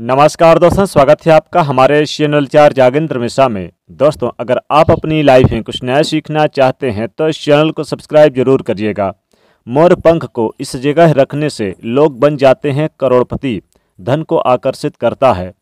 नमस्कार दोस्तों स्वागत है आपका हमारे चैनल चार जागेंद्र मिश्रा में दोस्तों अगर आप अपनी लाइफ में कुछ नया सीखना चाहते हैं तो इस चैनल को सब्सक्राइब जरूर करिएगा मोर पंख को इस जगह रखने से लोग बन जाते हैं करोड़पति धन को आकर्षित करता है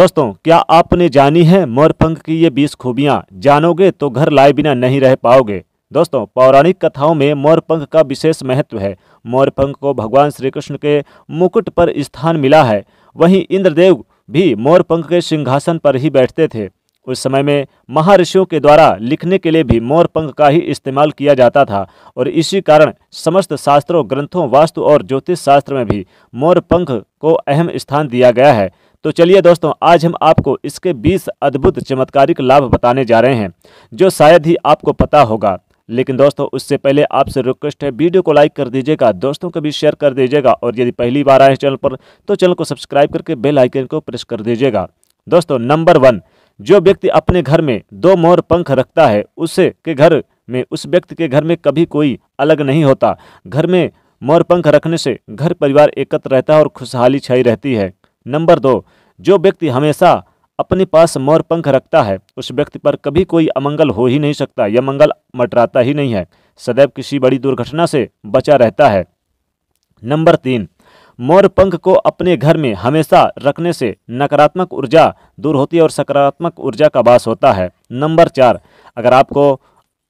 दोस्तों क्या आपने जानी है मोर पंख की ये बीस खूबियाँ जानोगे तो घर लाए बिना नहीं रह पाओगे दोस्तों पौराणिक कथाओं में मोर पंख का विशेष महत्व है मोर पंख को भगवान श्री कृष्ण के मुकुट पर स्थान मिला है वहीं इंद्रदेव भी मोरपंख के सिंहासन पर ही बैठते थे उस समय में महर्षियों के द्वारा लिखने के लिए भी मोरपंख का ही इस्तेमाल किया जाता था और इसी कारण समस्त शास्त्रों ग्रंथों वास्तु और ज्योतिष शास्त्र में भी मोरपंख को अहम स्थान दिया गया है तो चलिए दोस्तों आज हम आपको इसके 20 अद्भुत चमत्कारिक लाभ बताने जा रहे हैं जो शायद ही आपको पता होगा लेकिन दोस्तों उससे पहले आपसे रिक्वेस्ट है वीडियो को लाइक कर दीजिएगा दोस्तों को भी शेयर कर दीजिएगा और यदि पहली बार आए चैनल पर तो चैनल को सब्सक्राइब करके बेल आइकन को प्रेस कर दीजिएगा दोस्तों नंबर वन जो व्यक्ति अपने घर में दो मोर पंख रखता है उसे के घर में उस व्यक्ति के घर में कभी कोई अलग नहीं होता घर में मोर पंख रखने से घर परिवार एकत्र रहता है और खुशहाली छाई रहती है नंबर दो जो व्यक्ति हमेशा अपने पास मोर पंख रखता है उस व्यक्ति पर कभी कोई अमंगल हो ही नहीं सकता यह मंगल मटराता ही नहीं है सदैव किसी बड़ी दुर्घटना से बचा रहता है नंबर तीन मोर पंख को अपने घर में हमेशा रखने से नकारात्मक ऊर्जा दूर होती है और सकारात्मक ऊर्जा का वास होता है नंबर चार अगर आपको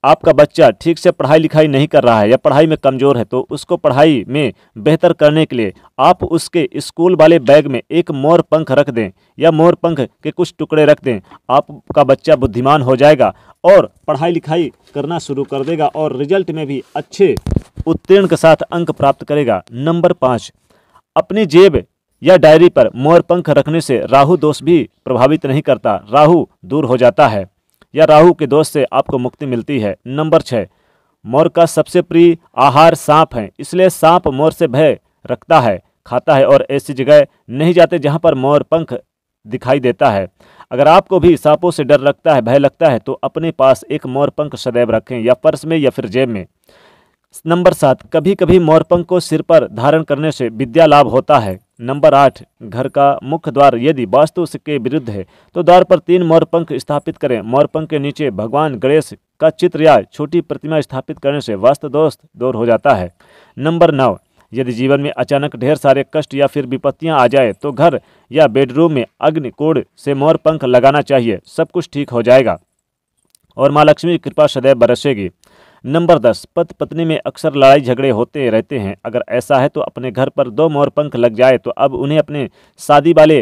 आपका बच्चा ठीक से पढ़ाई लिखाई नहीं कर रहा है या पढ़ाई में कमज़ोर है तो उसको पढ़ाई में बेहतर करने के लिए आप उसके स्कूल वाले बैग में एक मोर पंख रख दें या मोर पंख के कुछ टुकड़े रख दें आपका बच्चा बुद्धिमान हो जाएगा और पढ़ाई लिखाई करना शुरू कर देगा और रिजल्ट में भी अच्छे उत्तीर्ण के साथ अंक प्राप्त करेगा नंबर पाँच अपनी जेब या डायरी पर मोर पंख रखने से राहु दोष भी प्रभावित नहीं करता राहु दूर हो जाता है या राहु के दोष से आपको मुक्ति मिलती है नंबर छः मोर का सबसे प्रिय आहार सांप है इसलिए सांप मोर से भय रखता है खाता है और ऐसी जगह नहीं जाते जहाँ पर मोर पंख दिखाई देता है अगर आपको भी सांपों से डर लगता है भय लगता है तो अपने पास एक मोर पंख सदैव रखें या पर्स में या फिर जेब में नंबर सात कभी कभी मोरपंख को सिर पर धारण करने से विद्या लाभ होता है नंबर आठ घर का मुख्य द्वार यदि वास्तु के विरुद्ध है तो द्वार पर तीन मोरपंख स्थापित करें मोरपंख के नीचे भगवान गणेश का चित्र या छोटी प्रतिमा स्थापित करने से वास्तु दोस्त दूर हो जाता है नंबर नौ यदि जीवन में अचानक ढेर सारे कष्ट या फिर विपत्तियां आ जाए तो घर या बेडरूम में कोड से मोरपंख लगाना चाहिए सब कुछ ठीक हो जाएगा और माँ लक्ष्मी की कृपा सदैव बरसेगी नंबर दस पति पत्नी में अक्सर लड़ाई झगड़े होते रहते हैं अगर ऐसा है तो अपने घर पर दो मोर पंख लग जाए तो अब उन्हें अपने शादी वाले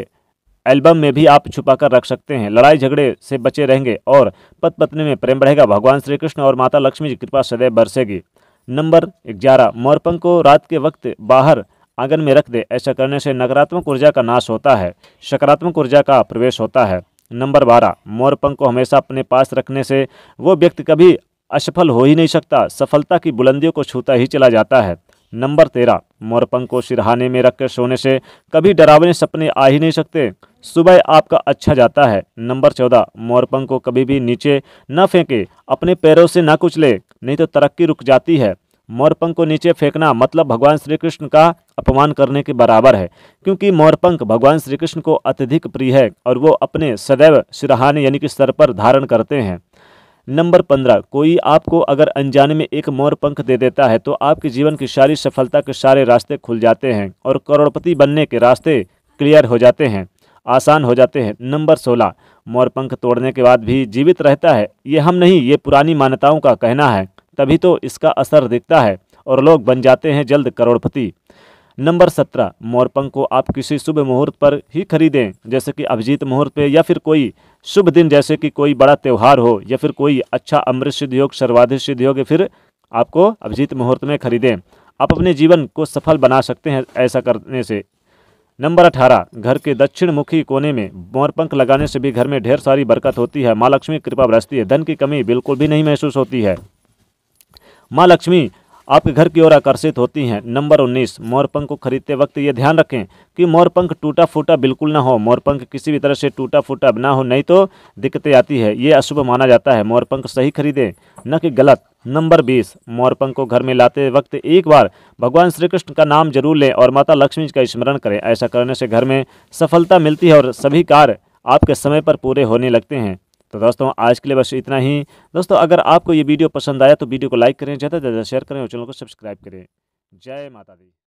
एल्बम में भी आप छुपा कर रख सकते हैं लड़ाई झगड़े से बचे रहेंगे और पत पत्नी में प्रेम बढ़ेगा भगवान श्री कृष्ण और माता लक्ष्मी की कृपा सदैव बरसेगी नंबर ग्यारह मोरपंख को रात के वक्त बाहर आंगन में रख दे ऐसा करने से नकारात्मक ऊर्जा का नाश होता है सकारात्मक ऊर्जा का प्रवेश होता है नंबर बारह मोरपंख को हमेशा अपने पास रखने से वो व्यक्ति कभी असफल हो ही नहीं सकता सफलता की बुलंदियों को छूता ही चला जाता है नंबर तेरह मोरपंख को सिरहाने में रखकर सोने से कभी डरावने सपने आ ही नहीं सकते सुबह आपका अच्छा जाता है नंबर चौदह मोरपंख को कभी भी नीचे न फेंके अपने पैरों से ना कुचले नहीं तो तरक्की रुक जाती है मोरपंख को नीचे फेंकना मतलब भगवान श्री कृष्ण का अपमान करने के बराबर है क्योंकि मोरपंख भगवान श्री कृष्ण को अत्यधिक प्रिय है और वो अपने सदैव सिरहाने यानी कि सर पर धारण करते हैं नंबर पंद्रह कोई आपको अगर अनजाने में एक मोर पंख दे देता है तो आपके जीवन की सारी सफलता के सारे रास्ते खुल जाते हैं और करोड़पति बनने के रास्ते क्लियर हो जाते हैं आसान हो जाते हैं नंबर सोलह मोर पंख तोड़ने के बाद भी जीवित रहता है ये हम नहीं ये पुरानी मान्यताओं का कहना है तभी तो इसका असर दिखता है और लोग बन जाते हैं जल्द करोड़पति नंबर सत्रह मोरपंख को आप किसी शुभ मुहूर्त पर ही खरीदें जैसे कि अभिजीत मुहूर्त पे या फिर कोई शुभ दिन जैसे कि कोई बड़ा त्यौहार हो या फिर कोई अच्छा अमृत सिद्ध योग सर्वाधिक सिद्ध योग फिर आपको अभिजीत मुहूर्त में खरीदें आप अपने जीवन को सफल बना सकते हैं ऐसा करने से नंबर अठारह घर के दक्षिण मुखी कोने में मोरपंख लगाने से भी घर में ढेर सारी बरकत होती है माँ लक्ष्मी कृपा बरसती है धन की कमी बिल्कुल भी नहीं महसूस होती है माँ लक्ष्मी आपके घर की ओर आकर्षित होती हैं नंबर उन्नीस मोरपंख को खरीदते वक्त ये ध्यान रखें कि मोरपंख टूटा फूटा बिल्कुल ना हो मोरपंख किसी भी तरह से टूटा फूटा ना हो नहीं तो दिक्कतें आती है ये अशुभ माना जाता है मोरपंख सही खरीदें न कि गलत नंबर बीस मोरपंख को घर में लाते वक्त एक बार भगवान श्री कृष्ण का नाम जरूर लें और माता लक्ष्मी का स्मरण करें ऐसा करने से घर में सफलता मिलती है और सभी कार्य आपके समय पर पूरे होने लगते हैं तो दोस्तों आज के लिए बस इतना ही दोस्तों अगर आपको ये वीडियो पसंद आया तो वीडियो को लाइक करें ज़्यादा से ज़्यादा शेयर करें और चैनल को सब्सक्राइब करें जय माता दी